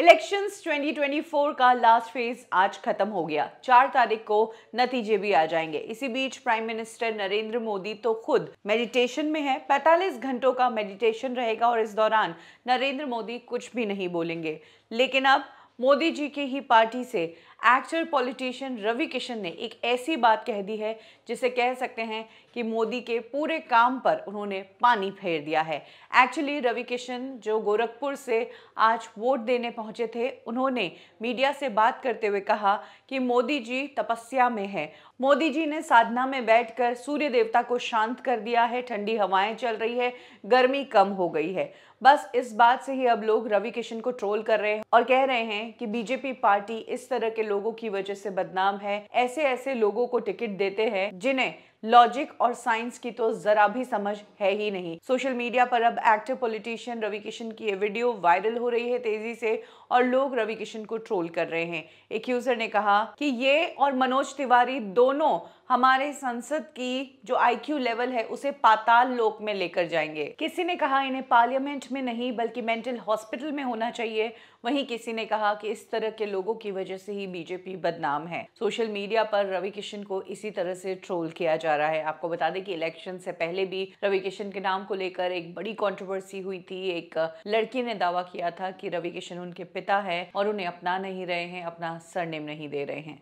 elections 2024 का last phase आज खत्म हो गया चार तारीख को नतीजे भी आ जाएंगे इसी बीच प्राइम मिनिस्टर नरेंद्र मोदी तो खुद मेडिटेशन में है 45 घंटों का मेडिटेशन रहेगा और इस दौरान नरेंद्र मोदी कुछ भी नहीं बोलेंगे लेकिन अब मोदी जी की ही पार्टी से एक्टर पॉलिटिशियन रवि किशन ने एक ऐसी बात कह दी है जिसे कह सकते हैं कि मोदी के पूरे काम पर उन्होंने पानी फेर दिया है एक्चुअली रवि किशन जो गोरखपुर से आज वोट देने पहुंचे थे उन्होंने मीडिया से बात करते हुए कहा कि मोदी जी तपस्या में है मोदी जी ने साधना में बैठकर सूर्य देवता को शांत कर दिया है ठंडी हवाएं चल रही है गर्मी कम हो गई है बस इस बात से ही अब लोग रवि किशन को ट्रोल कर रहे हैं और कह रहे हैं कि बीजेपी पार्टी इस तरह के लोगों की वजह से बदनाम है ऐसे ऐसे लोगों को टिकट देते हैं जिन्हें लॉजिक और साइंस की तो जरा भी समझ है ही नहीं सोशल मीडिया पर अब एक्टिव पॉलिटिशियन रवि किशन की ये वीडियो वायरल हो रही है तेजी से और लोग रवि किशन को ट्रोल कर रहे हैं एक यूजर ने कहा कि ये और मनोज तिवारी दोनों हमारे संसद की जो आईक्यू लेवल है उसे पाताल लोक में लेकर जाएंगे किसी ने कहा इन्हें पार्लियामेंट में नहीं बल्कि मेंटल हॉस्पिटल में होना चाहिए वहीं किसी ने कहा कि इस तरह के लोगों की वजह से ही बीजेपी बदनाम है सोशल मीडिया पर रवि किशन को इसी तरह से ट्रोल किया जा रहा है आपको बता दें कि इलेक्शन से पहले भी रवि किशन के नाम को लेकर एक बड़ी कंट्रोवर्सी हुई थी एक लड़की ने दावा किया था कि रवि किशन उनके पिता है और उन्हें अपना नहीं रहे हैं अपना सरनेम नहीं दे रहे हैं